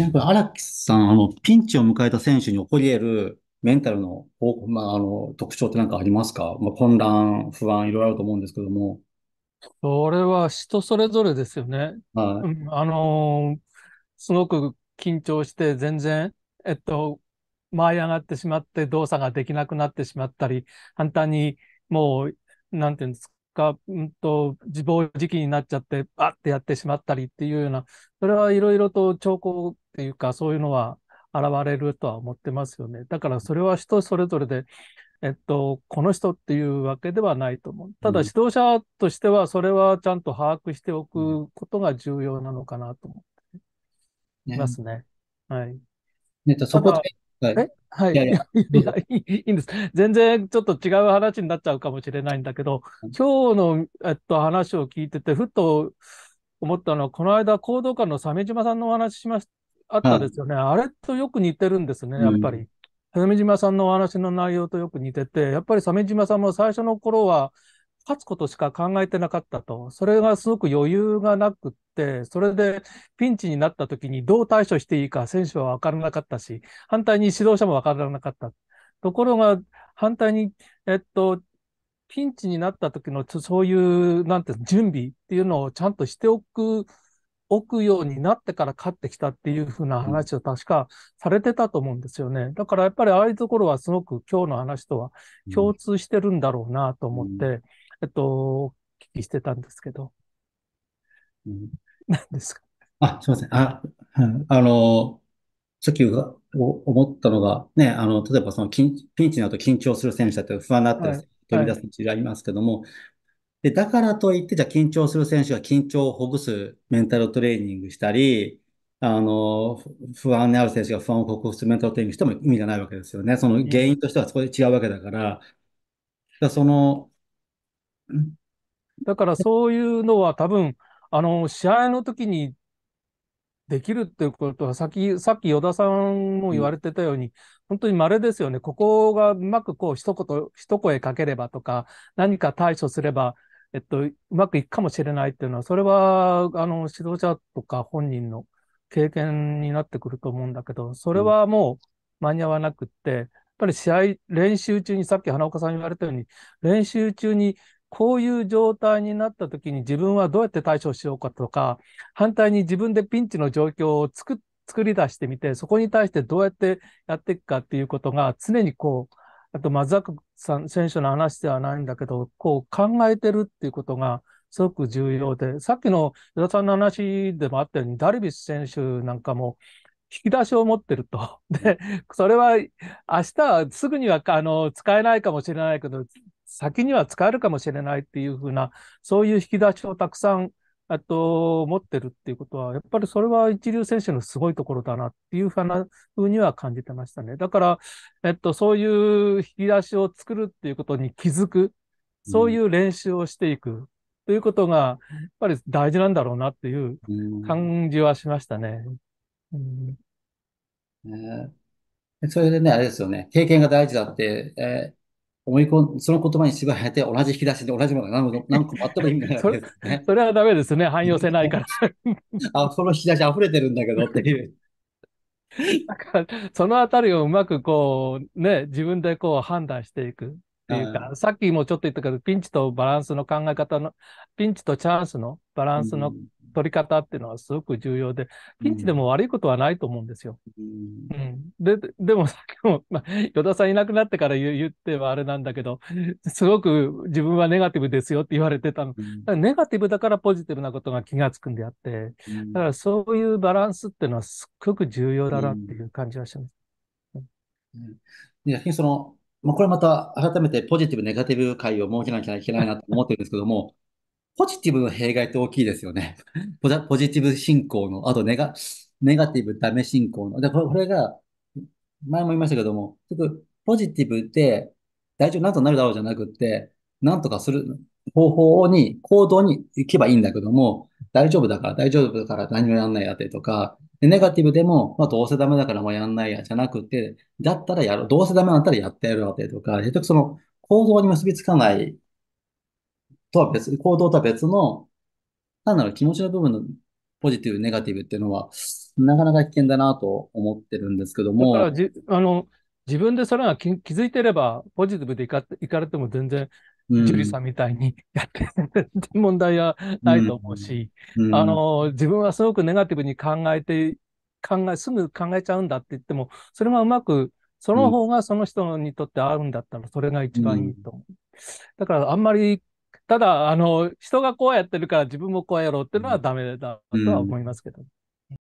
ちなみに荒木さん、あの、ピンチを迎えた選手に起こり得るメンタルの、まあ、あの、特徴って何かありますかまあ、混乱、不安、いろいろあると思うんですけども。それは人それぞれですよね。はい。あのー、すごく緊張して、全然、えっと、舞い上がってしまって動作ができなくなってしまったり、簡単にもう、なんていうんですか、うんと、自暴自棄になっちゃって、ばってやってしまったりっていうような、それはいろいろと兆候っていうか、そういうのは現れるとは思ってますよね。だからそれは人それぞれで、えっと、この人っていうわけではないと思う。ただ指導者としては、それはちゃんと把握しておくことが重要なのかなと思ってますね。ねはい。ね、そこではい。は い。いいんです。全然ちょっと違う話になっちゃうかもしれないんだけど、今日の、えっと、話を聞いてて、ふっと思ったのは、この間、行動館の鮫島さんのお話しましあったですよね。はい、あれとよく似てるんですね、やっぱり。うん鮫島さんのお話の内容とよく似てて、やっぱり鮫島さんも最初の頃は、勝つことしか考えてなかったと。それがすごく余裕がなくって、それでピンチになった時にどう対処していいか選手は分からなかったし、反対に指導者も分からなかった。ところが、反対に、えっと、ピンチになった時のそういう、なんて準備っていうのをちゃんとしておく、おくようになってから勝ってきたっていうふうな話を確かされてたと思うんですよね。だからやっぱりああいうところはすごく今日の話とは共通してるんだろうなと思って、うんえっと、お聞きしてたんですけど。うん、何ですかあ、すみません。あ、あの、さっき思ったのが、ね、あの、例えばそのピンチになると緊張する選手だっ不安になったり、飛び出す選手がいますけども、はい、で、だからといって、じゃ緊張する選手が緊張をほぐすメンタルトレーニングしたり、あの、不安にある選手が不安を克服するメンタルトレーニングしても意味がないわけですよね。その原因としてはそこで違うわけだから、だからその、だからそういうのは多分、あの、試合の時にできるっていうことは、さっき、さっき与田さんも言われてたように、うん、本当に稀ですよね。ここがうまくこう、一言、一声かければとか、何か対処すれば、えっと、うまくいくかもしれないっていうのは、それは、あの、指導者とか本人の経験になってくると思うんだけど、それはもう間に合わなくって、うん、やっぱり試合、練習中に、さっき花岡さん言われたように、練習中にこういう状態になった時に自分はどうやって対処しようかとか、反対に自分でピンチの状況を作作り出してみて、そこに対してどうやってやっていくかっていうことが常にこう、あと松坂さん選手の話ではないんだけど、こう考えてるっていうことがすごく重要で、さっきの与田さんの話でもあったように、ダルビッシュ選手なんかも、引き出しを持ってると。で、それは明日はすぐにはあの使えないかもしれないけど、先には使えるかもしれないっていうふうな、そういう引き出しをたくさん、あと、持ってるっていうことは、やっぱりそれは一流選手のすごいところだなっていうふうな、ふうには感じてましたね。だから、えっと、そういう引き出しを作るっていうことに気づく、そういう練習をしていくということが、やっぱり大事なんだろうなっていう感じはしましたね。うん、うん、それでね、あれですよね、経験が大事だって、えー思い込んその言葉に縛られて、同じ引き出しで同じものが何個もあったらいいわけでねそ。それはダメですね。汎用性ないからあ、その引き出し溢れてるんだけどっていう。だ から、そのあたりをうまくこう、ね、自分でこう判断していくっていうか、さっきもちょっと言ったけど、ピンチとバランスの考え方の、ピンチとチャンスのバランスの取り方っていうのはすごく重要で、ピンチでも悪いことはないと思うんですよ。うん、うん、ででもさっきも、まあ、与田さんいなくなってから言ってはあれなんだけど、すごく自分はネガティブですよって言われてたの。うん、ネガティブだからポジティブなことが気がつくんであって、だからそういうバランスっていうのはすっごく重要だなっていう感じはします。うん、そのまあ、これまた改めてポジティブ、ネガティブ会を設けなきゃいけないなと思ってるんですけども、ポジティブの弊害って大きいですよね。ポジポジティブ進行の、あとネガ、ネガティブダメ進行の。で、これが、前も言いましたけども、っとポジティブで大丈夫なんとなるだろうじゃなくって、なんとかする方法に、行動に行けばいいんだけども、大丈夫だから、大丈夫だから何もやんないやってとか、ネガティブでも、まあ、どうせダメだからもうやんないやじゃなくて、だったらやろう。どうせダメだったらやってやるわけとか、結局その行動に結びつかないとは別、行動とは別の、単なる気持ちの部分のポジティブ、ネガティブっていうのは、なかなか危険だなと思ってるんですけども。だからじあの自分でそれが気気づいてれば、ポジティブでいかいかれても全然、うん、ジュリさんみたいに やって、問題はないと思うし、うんあの、自分はすごくネガティブに考えて、考え、すぐ考えちゃうんだって言っても、それはうまく、その方がその人にとって合うんだったら、それが一番いいと思う。だから、あんまりただ、あの、人がこうやってるから自分もこうやろうっていうのはダメだとは思いますけど。うん